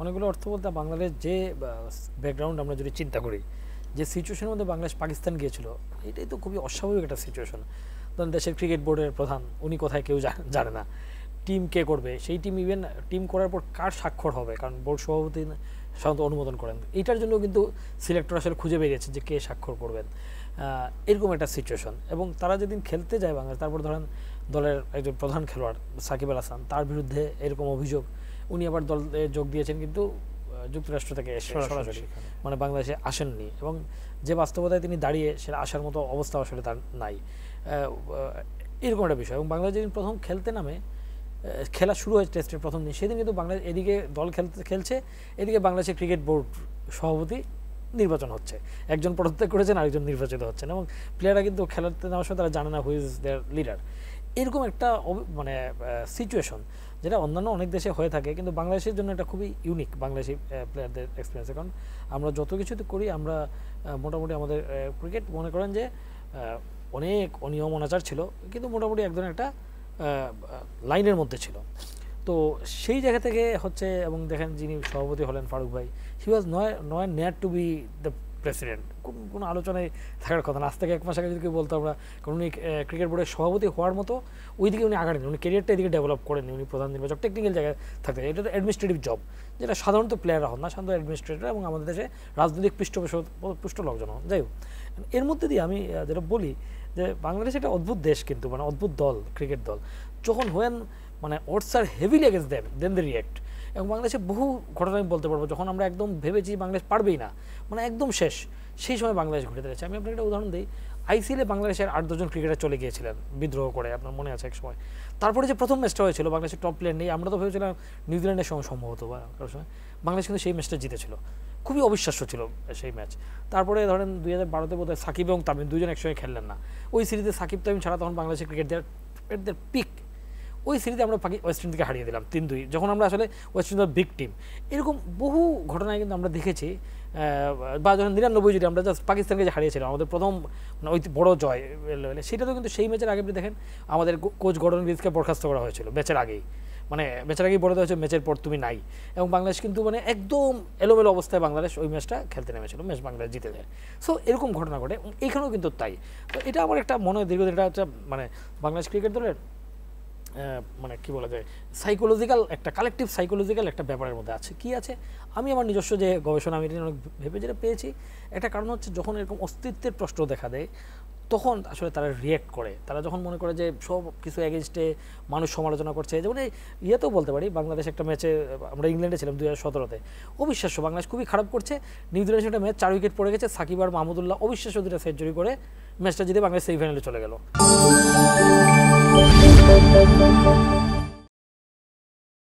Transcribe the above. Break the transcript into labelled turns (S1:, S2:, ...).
S1: অনেকগুলো অর্থ বলতে বাংলাদেশ যে ব্যাকগ্রাউন্ড আমরা যদি চিন্তা করি যে সিচুয়েশনের মধ্যে বাংলাদেশ পাকিস্তান গিয়েছিল এটাই তো খুবই অস্বাভাবিক একটা সিচুয়েশন ধরেন দেশের ক্রিকেট বোর্ডের প্রধান উনি কোথায় কেউ জানে না টিম কে করবে সেই টিম ইভেন টিম করার পর কার স্বাক্ষর হবে কারণ বোর্ড সভাপতি সাধারণত অনুমোদন করেন এইটার জন্য কিন্তু সিলেক্টর আসলে খুঁজে বেরিয়েছে যে কে স্বাক্ষর করবেন এরকম একটা সিচুয়েশন এবং তারা যেদিন খেলতে যায় বাংলাদেশ তারপর ধরেন দলের একজন প্রধান খেলোয়াড় সাকিব আল হাসান তার বিরুদ্ধে এরকম অভিযোগ উনি আবার দল যোগ দিয়েছেন কিন্তু যুক্তরাষ্ট্র থেকে সরাসরি মানে বাংলাদেশে আসেননি এবং যে বাস্তবতায় তিনি দাঁড়িয়ে সেটা আসার মতো অবস্থা আসলে তার নাই এরকম একটা বিষয় এবং বাংলাদেশ যেদিন প্রথম খেলতে নামে খেলা শুরু হয়েছে টেস্টের প্রথম দিন সেদিন কিন্তু বাংলাদেশ এদিকে দল খেলতে খেলছে এদিকে বাংলাদেশের ক্রিকেট বোর্ড সভাপতি নির্বাচন হচ্ছে একজন পদত্যাগ করেছেন আরেকজন নির্বাচিত হচ্ছেন এবং প্লেয়াররা কিন্তু খেলাতে নেওয়ার সময় তারা জানে না হুইজ দেয়ার লিডার এরকম একটা মানে সিচুয়েশন যেটা অন্যান্য অনেক দেশে হয়ে থাকে কিন্তু বাংলাদেশের জন্য এটা খুবই ইউনিক বাংলাদেশি প্লেয়ারদের এক্সপিরিয়েন্স কারণ আমরা যত কিছুতে করি আমরা মোটামুটি আমাদের ক্রিকেট মনে করেন যে অনেক অনিয়ম অনাচার ছিল কিন্তু মোটামুটি একজন একটা লাইনের মধ্যে ছিল তো সেই জায়গা থেকে হচ্ছে এবং দেখেন যিনি সভাপতি হলেন ফারুক ভাই হি ওয়াজ নয় নয় নেয়ার টু বি দ্য প্রেসিডেন্ট কোনো আলোচনায় থাকার কথা না আজ থেকে এক মাস আগে যদি কেউ বলতো আমরা কারণ উনি ক্রিকেট বোর্ডের সভাপতি হওয়ার মতো ওইদিকে উনি আগাড়ি উনি ক্যারিয়ারটা এদিকে ডেভেলপ করেননি উনি প্রধান নির্বাচক টেকনিক্যাল জায়গায় থাকতেন এটা তো অ্যাডমিনিস্ট্রেটিভ জব যেটা সাধারণত প্লেয়াররা হন না সাধারণত অ্যাডমিনিস্ট্রেটর এবং আমাদের দেশে রাজনৈতিক পৃষ্ঠপোষক পৃষ্ঠ লোকজন হন যাই হোক এর মধ্যে দিয়ে আমি যেটা বলি যে বাংলাদেশ একটা অদ্ভুত দেশ কিন্তু মানে অদ্ভুত দল ক্রিকেট দল যখন হোয়েন মানে oats are heavily against then then the react এবং বাংলাদেশে বহু ঘটনা আমি বলতে পারবো যখন আমরা একদম ভেবেছি বাংলাদেশ পারবেই না মানে একদম শেষ সেই সময় বাংলাদেশ ঘটে দাঁড়িয়েছে আমি আপনাকে একটা উদাহরণ দিই আইসিএলে বাংলাদেশের আট দশজন ক্রিকেটার চলে গিয়েছিলেন বিদ্রোহ করে আপনার মনে আছে এক সময় তারপরে যে প্রথম ম্যাচটা হয়েছিল বাংলাদেশের টপ প্লেয়ার নেই আমরা তো ভেবেছিলাম নিউজিল্যান্ডের সঙ্গে সম্ভবত বা কারোর সময় বাংলাদেশ কিন্তু সেই ম্যাচটা জিতেছিল খুবই অবিশ্বাস্য ছিল সেই ম্যাচ তারপরে ধরেন দুই হাজার বারোতে বোধ হয় সাকিব এবং তামিম দুজন একসঙ্গে খেললেন না ওই সিরিজে সাকিব তামিম ছাড়া তখন বাংলাদেশের ক্রিকেটদের ক্রিকেটদের পিক ওই সিরিজে আমরা পাকি ওয়েস্ট ইন্ডিজকে হারিয়ে দিলাম তিন দুই যখন আমরা আসলে ওয়েস্ট ইন্ডিজ বিগ টিম এরকম বহু ঘটনায় কিন্তু আমরা দেখেছি বা যখন নিরানব্বই যদি আমরা জাস্ট পাকিস্তানকে যে হারিয়েছিলাম আমাদের প্রথম মানে ওই বড় জয় সেটাতেও কিন্তু সেই ম্যাচের আগে দেখেন আমাদের কোচ গর্ডন গ্রিজকে বরখাস্ত করা হয়েছিল ম্যাচের আগেই মানে ম্যাচের আগেই বলে দেওয়া হয়েছে ম্যাচের পর তুমি নাই এবং বাংলাদেশ কিন্তু মানে একদম এলোমেলো অবস্থায় বাংলাদেশ ওই ম্যাচটা খেলতে নেমেছিল ম্যাচ বাংলাদেশ জিতে যায় সো এরকম ঘটনা ঘটে এখানেও কিন্তু তাই তো এটা আমার একটা মনে হয় দীর্ঘদিন এটা হচ্ছে মানে বাংলাদেশ ক্রিকেট দলের মানে কি বলা যায় সাইকোলজিক্যাল একটা কালেকটিভ সাইকোলজিক্যাল একটা ব্যাপারের মধ্যে আছে কি আছে আমি আমার নিজস্ব যে গবেষণা আমি অনেক ভেবে যেটা পেয়েছি একটা কারণ হচ্ছে যখন এরকম অস্তিত্বের প্রশ্ন দেখা দেয় তখন আসলে তারা রিয়েক্ট করে তারা যখন মনে করে যে সব কিছু অ্যাগেনস্টে মানুষ সমালোচনা করছে যেমন মানে ইয়েতেও বলতে পারি বাংলাদেশ একটা ম্যাচে আমরা ইংল্যান্ডে ছিলাম দুই হাজার সতেরোতে অবিশ্বাস্য বাংলাদেশ খুবই খারাপ করছে নিউজিল্যান্ড একটা ম্যাচ চার উইকেট পড়ে গেছে সাকিব আর মাহমুদুল্লাহ অবিশ্বাস্য দুটা সেঞ্চুরি করে ম্যাচটা জিতে বাংলাদেশ সেমিফাইনালে চলে গেল Thank you.